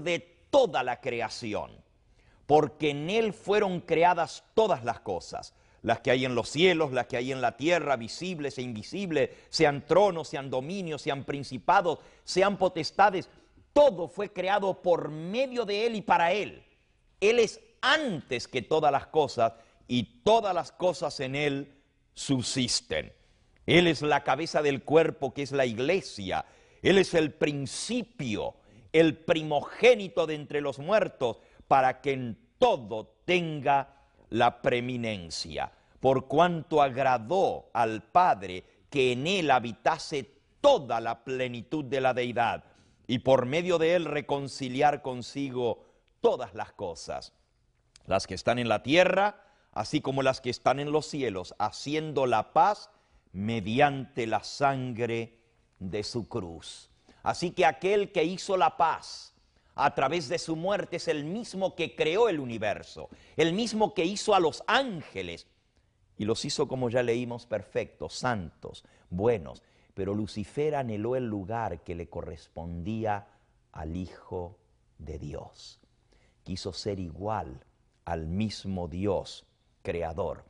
de toda la creación, porque en Él fueron creadas todas las cosas, las que hay en los cielos, las que hay en la tierra, visibles e invisibles, sean tronos, sean dominios, sean principados, sean potestades, todo fue creado por medio de Él y para Él. Él es antes que todas las cosas y todas las cosas en Él subsisten. Él es la cabeza del cuerpo que es la iglesia. Él es el principio el primogénito de entre los muertos, para que en todo tenga la preeminencia, por cuanto agradó al Padre que en él habitase toda la plenitud de la deidad, y por medio de él reconciliar consigo todas las cosas, las que están en la tierra, así como las que están en los cielos, haciendo la paz mediante la sangre de su cruz. Así que aquel que hizo la paz a través de su muerte es el mismo que creó el universo, el mismo que hizo a los ángeles y los hizo como ya leímos perfectos, santos, buenos. Pero Lucifer anheló el lugar que le correspondía al Hijo de Dios. Quiso ser igual al mismo Dios creador.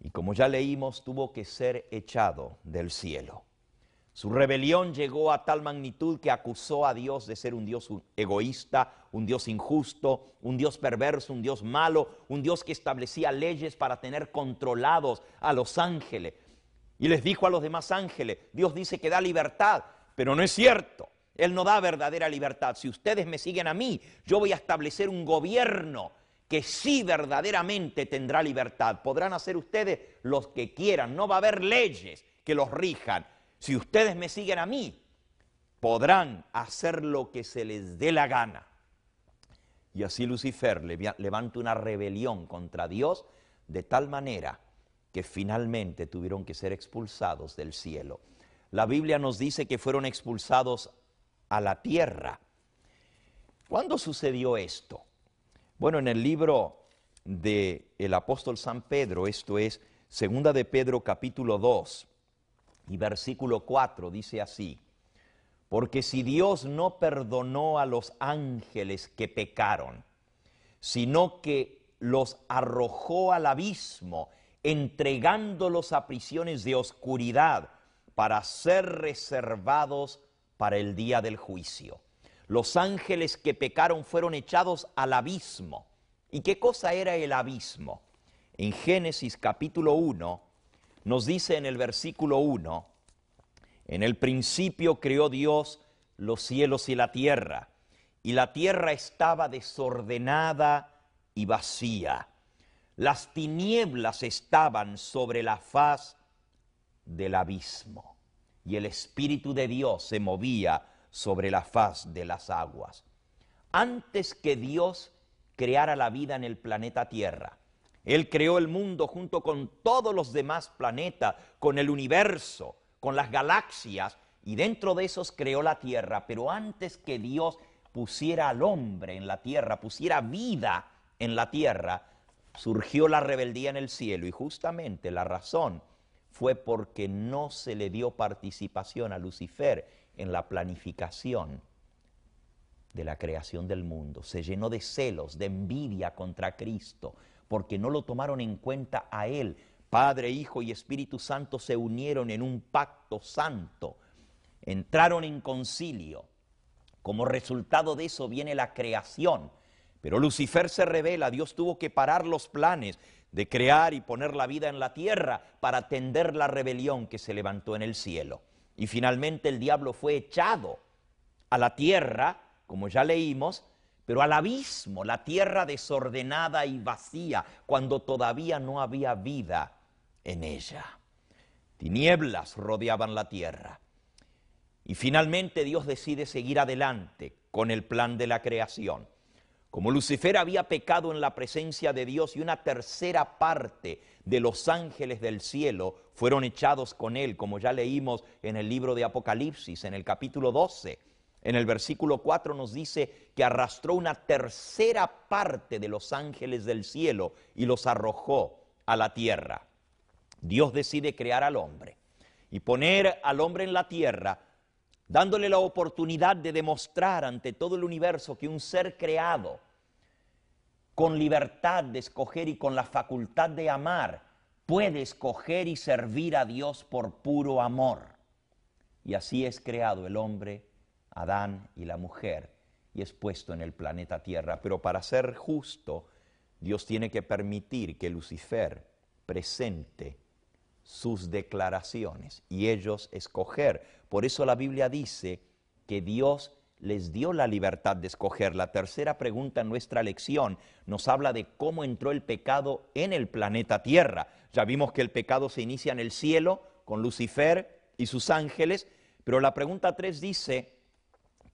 Y como ya leímos, tuvo que ser echado del cielo. Su rebelión llegó a tal magnitud que acusó a Dios de ser un Dios egoísta, un Dios injusto, un Dios perverso, un Dios malo, un Dios que establecía leyes para tener controlados a los ángeles. Y les dijo a los demás ángeles, Dios dice que da libertad, pero no es cierto. Él no da verdadera libertad. Si ustedes me siguen a mí, yo voy a establecer un gobierno que sí verdaderamente tendrá libertad. Podrán hacer ustedes los que quieran, no va a haber leyes que los rijan si ustedes me siguen a mí, podrán hacer lo que se les dé la gana. Y así Lucifer levanta una rebelión contra Dios de tal manera que finalmente tuvieron que ser expulsados del cielo. La Biblia nos dice que fueron expulsados a la tierra. ¿Cuándo sucedió esto? Bueno, en el libro del el apóstol San Pedro, esto es Segunda de Pedro capítulo 2, y versículo 4 dice así, porque si Dios no perdonó a los ángeles que pecaron, sino que los arrojó al abismo, entregándolos a prisiones de oscuridad para ser reservados para el día del juicio. Los ángeles que pecaron fueron echados al abismo. ¿Y qué cosa era el abismo? En Génesis capítulo 1, nos dice en el versículo 1, en el principio creó Dios los cielos y la tierra, y la tierra estaba desordenada y vacía. Las tinieblas estaban sobre la faz del abismo, y el Espíritu de Dios se movía sobre la faz de las aguas. Antes que Dios creara la vida en el planeta Tierra, él creó el mundo junto con todos los demás planetas, con el universo, con las galaxias, y dentro de esos creó la tierra. Pero antes que Dios pusiera al hombre en la tierra, pusiera vida en la tierra, surgió la rebeldía en el cielo. Y justamente la razón fue porque no se le dio participación a Lucifer en la planificación de la creación del mundo. Se llenó de celos, de envidia contra Cristo, porque no lo tomaron en cuenta a Él. Padre, Hijo y Espíritu Santo se unieron en un pacto santo, entraron en concilio. Como resultado de eso viene la creación. Pero Lucifer se revela, Dios tuvo que parar los planes de crear y poner la vida en la tierra para atender la rebelión que se levantó en el cielo. Y finalmente el diablo fue echado a la tierra, como ya leímos, pero al abismo, la tierra desordenada y vacía, cuando todavía no había vida en ella. Tinieblas rodeaban la tierra. Y finalmente Dios decide seguir adelante con el plan de la creación. Como Lucifer había pecado en la presencia de Dios y una tercera parte de los ángeles del cielo fueron echados con él, como ya leímos en el libro de Apocalipsis, en el capítulo 12, en el versículo 4 nos dice que arrastró una tercera parte de los ángeles del cielo y los arrojó a la tierra. Dios decide crear al hombre y poner al hombre en la tierra, dándole la oportunidad de demostrar ante todo el universo que un ser creado, con libertad de escoger y con la facultad de amar, puede escoger y servir a Dios por puro amor. Y así es creado el hombre Adán y la mujer, y es puesto en el planeta Tierra. Pero para ser justo, Dios tiene que permitir que Lucifer presente sus declaraciones y ellos escoger. Por eso la Biblia dice que Dios les dio la libertad de escoger. La tercera pregunta en nuestra lección nos habla de cómo entró el pecado en el planeta Tierra. Ya vimos que el pecado se inicia en el cielo con Lucifer y sus ángeles, pero la pregunta 3 dice,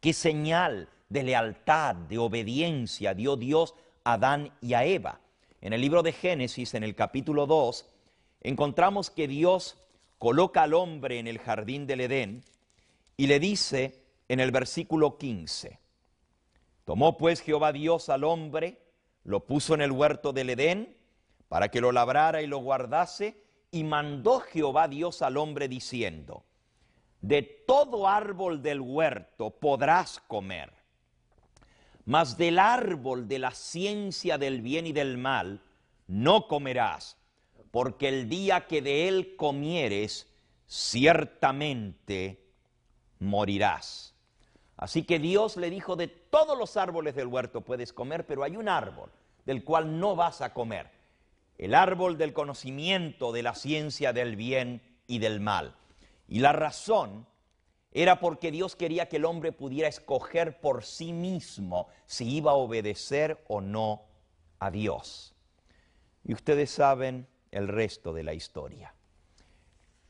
¿Qué señal de lealtad, de obediencia dio Dios a Adán y a Eva? En el libro de Génesis, en el capítulo 2, encontramos que Dios coloca al hombre en el jardín del Edén y le dice en el versículo 15, tomó pues Jehová Dios al hombre, lo puso en el huerto del Edén, para que lo labrara y lo guardase, y mandó Jehová Dios al hombre diciendo, de todo árbol del huerto podrás comer, mas del árbol de la ciencia del bien y del mal no comerás, porque el día que de él comieres, ciertamente morirás. Así que Dios le dijo, de todos los árboles del huerto puedes comer, pero hay un árbol del cual no vas a comer, el árbol del conocimiento de la ciencia del bien y del mal. Y la razón era porque Dios quería que el hombre pudiera escoger por sí mismo si iba a obedecer o no a Dios. Y ustedes saben el resto de la historia.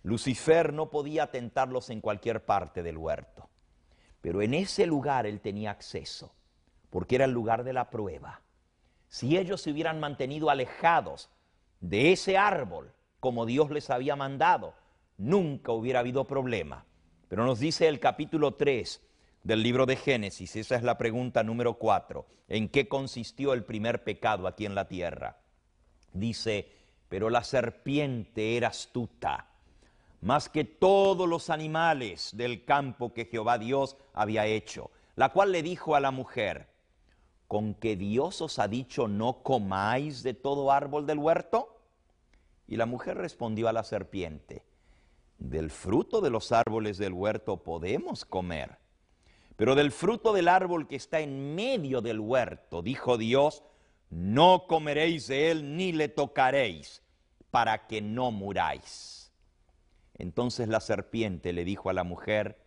Lucifer no podía tentarlos en cualquier parte del huerto, pero en ese lugar él tenía acceso, porque era el lugar de la prueba. Si ellos se hubieran mantenido alejados de ese árbol, como Dios les había mandado, nunca hubiera habido problema. Pero nos dice el capítulo 3 del libro de Génesis, esa es la pregunta número 4, ¿en qué consistió el primer pecado aquí en la tierra? Dice, pero la serpiente era astuta, más que todos los animales del campo que Jehová Dios había hecho, la cual le dijo a la mujer, ¿con que Dios os ha dicho no comáis de todo árbol del huerto? Y la mujer respondió a la serpiente, del fruto de los árboles del huerto podemos comer, pero del fruto del árbol que está en medio del huerto, dijo Dios, no comeréis de él ni le tocaréis, para que no muráis. Entonces la serpiente le dijo a la mujer,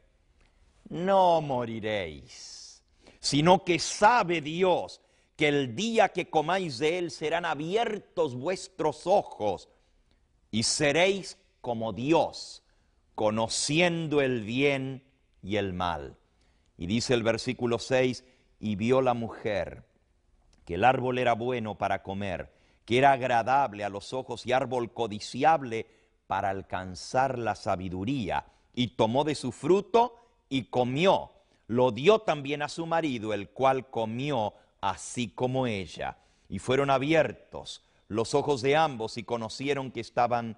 no moriréis, sino que sabe Dios que el día que comáis de él serán abiertos vuestros ojos y seréis como Dios, conociendo el bien y el mal. Y dice el versículo 6, y vio la mujer que el árbol era bueno para comer, que era agradable a los ojos y árbol codiciable para alcanzar la sabiduría, y tomó de su fruto y comió. Lo dio también a su marido, el cual comió así como ella. Y fueron abiertos los ojos de ambos y conocieron que estaban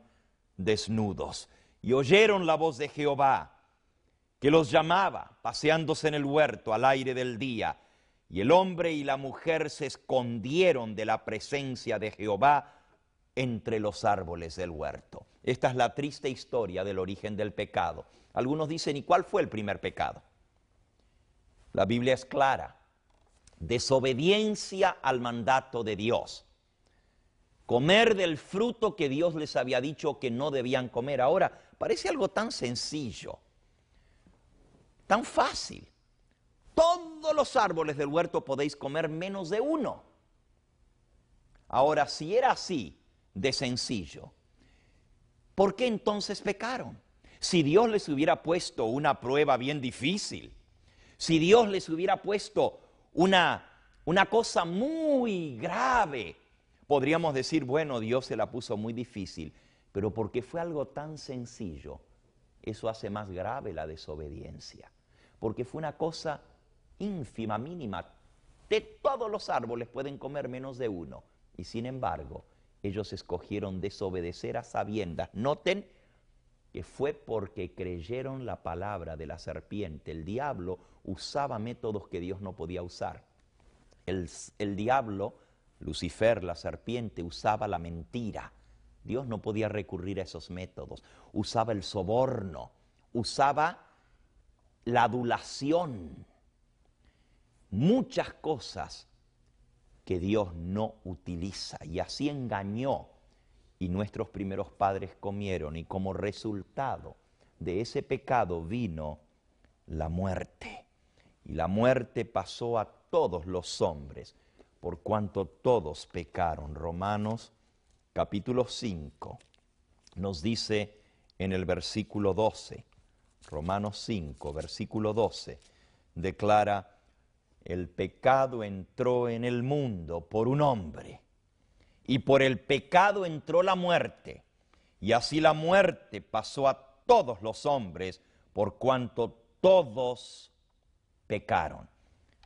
desnudos y oyeron la voz de Jehová, que los llamaba, paseándose en el huerto al aire del día. Y el hombre y la mujer se escondieron de la presencia de Jehová entre los árboles del huerto. Esta es la triste historia del origen del pecado. Algunos dicen, ¿y cuál fue el primer pecado? La Biblia es clara. Desobediencia al mandato de Dios. Comer del fruto que Dios les había dicho que no debían comer. Ahora, Parece algo tan sencillo, tan fácil. Todos los árboles del huerto podéis comer menos de uno. Ahora, si era así de sencillo, ¿por qué entonces pecaron? Si Dios les hubiera puesto una prueba bien difícil, si Dios les hubiera puesto una, una cosa muy grave, podríamos decir, bueno, Dios se la puso muy difícil, pero porque fue algo tan sencillo, eso hace más grave la desobediencia. Porque fue una cosa ínfima, mínima. De todos los árboles pueden comer menos de uno. Y sin embargo, ellos escogieron desobedecer a sabiendas. Noten que fue porque creyeron la palabra de la serpiente. El diablo usaba métodos que Dios no podía usar. El, el diablo, Lucifer, la serpiente, usaba la mentira Dios no podía recurrir a esos métodos. Usaba el soborno, usaba la adulación, muchas cosas que Dios no utiliza. Y así engañó y nuestros primeros padres comieron y como resultado de ese pecado vino la muerte. Y la muerte pasó a todos los hombres, por cuanto todos pecaron. Romanos capítulo 5, nos dice en el versículo 12, Romanos 5, versículo 12, declara, el pecado entró en el mundo por un hombre, y por el pecado entró la muerte, y así la muerte pasó a todos los hombres, por cuanto todos pecaron.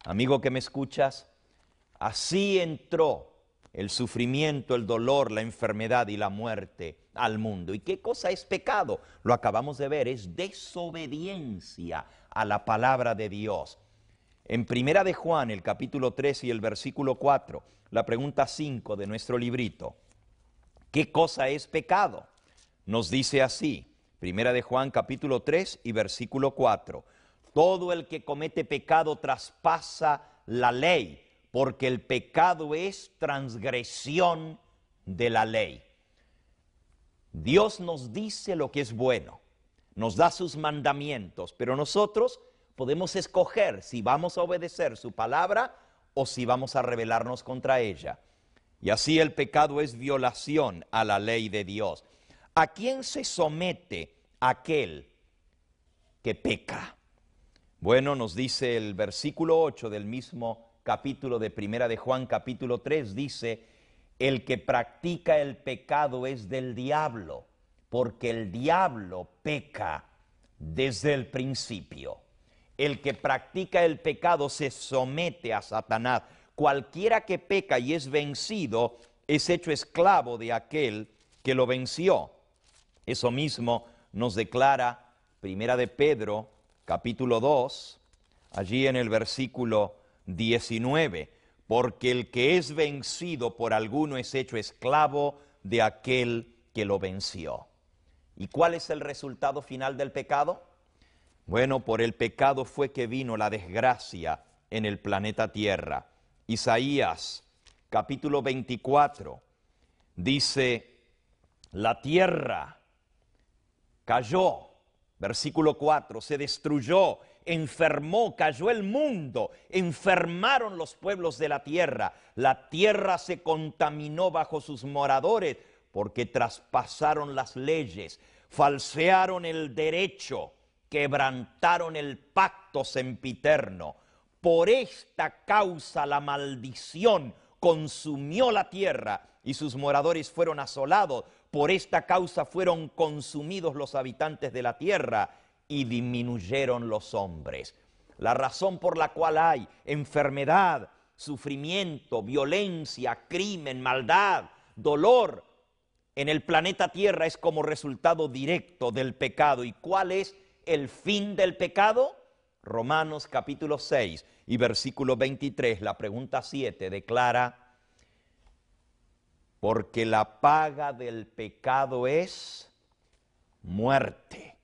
Amigo que me escuchas, así entró el sufrimiento, el dolor, la enfermedad y la muerte al mundo. ¿Y qué cosa es pecado? Lo acabamos de ver, es desobediencia a la palabra de Dios. En Primera de Juan, el capítulo 3 y el versículo 4, la pregunta 5 de nuestro librito. ¿Qué cosa es pecado? Nos dice así, Primera de Juan capítulo 3 y versículo 4. Todo el que comete pecado traspasa la ley porque el pecado es transgresión de la ley. Dios nos dice lo que es bueno, nos da sus mandamientos, pero nosotros podemos escoger si vamos a obedecer su palabra o si vamos a rebelarnos contra ella. Y así el pecado es violación a la ley de Dios. ¿A quién se somete aquel que peca? Bueno, nos dice el versículo 8 del mismo capítulo de Primera de Juan, capítulo 3, dice, el que practica el pecado es del diablo, porque el diablo peca desde el principio. El que practica el pecado se somete a Satanás. Cualquiera que peca y es vencido es hecho esclavo de aquel que lo venció. Eso mismo nos declara Primera de Pedro, capítulo 2, allí en el versículo 19, porque el que es vencido por alguno es hecho esclavo de aquel que lo venció. ¿Y cuál es el resultado final del pecado? Bueno, por el pecado fue que vino la desgracia en el planeta Tierra. Isaías capítulo 24 dice, la tierra cayó, versículo 4, se destruyó enfermó, cayó el mundo, enfermaron los pueblos de la tierra, la tierra se contaminó bajo sus moradores porque traspasaron las leyes, falsearon el derecho, quebrantaron el pacto sempiterno. Por esta causa la maldición consumió la tierra y sus moradores fueron asolados. Por esta causa fueron consumidos los habitantes de la tierra y disminuyeron los hombres. La razón por la cual hay enfermedad, sufrimiento, violencia, crimen, maldad, dolor en el planeta Tierra es como resultado directo del pecado. ¿Y cuál es el fin del pecado? Romanos capítulo 6 y versículo 23, la pregunta 7 declara, porque la paga del pecado es muerte,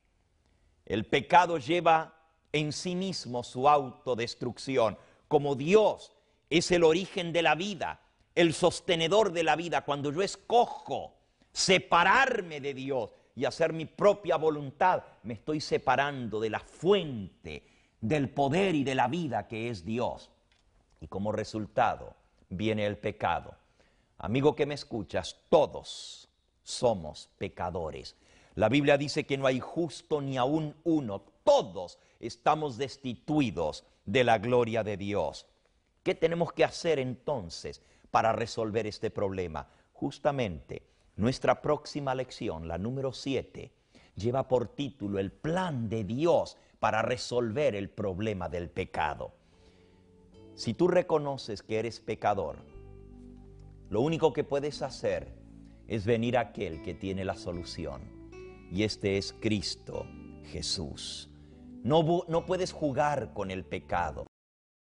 el pecado lleva en sí mismo su autodestrucción. Como Dios es el origen de la vida, el sostenedor de la vida, cuando yo escojo separarme de Dios y hacer mi propia voluntad, me estoy separando de la fuente, del poder y de la vida que es Dios. Y como resultado viene el pecado. Amigo que me escuchas, todos somos pecadores. La Biblia dice que no hay justo ni aún uno. Todos estamos destituidos de la gloria de Dios. ¿Qué tenemos que hacer entonces para resolver este problema? Justamente, nuestra próxima lección, la número 7, lleva por título El plan de Dios para resolver el problema del pecado. Si tú reconoces que eres pecador, lo único que puedes hacer es venir a aquel que tiene la solución y este es Cristo Jesús. No, no puedes jugar con el pecado.